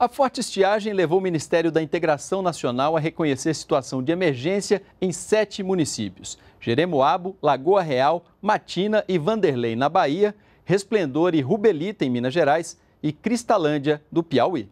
A forte estiagem levou o Ministério da Integração Nacional a reconhecer situação de emergência em sete municípios: Jeremoabo, Lagoa Real, Matina e Vanderlei, na Bahia, Resplendor e Rubelita, em Minas Gerais, e Cristalândia, do Piauí.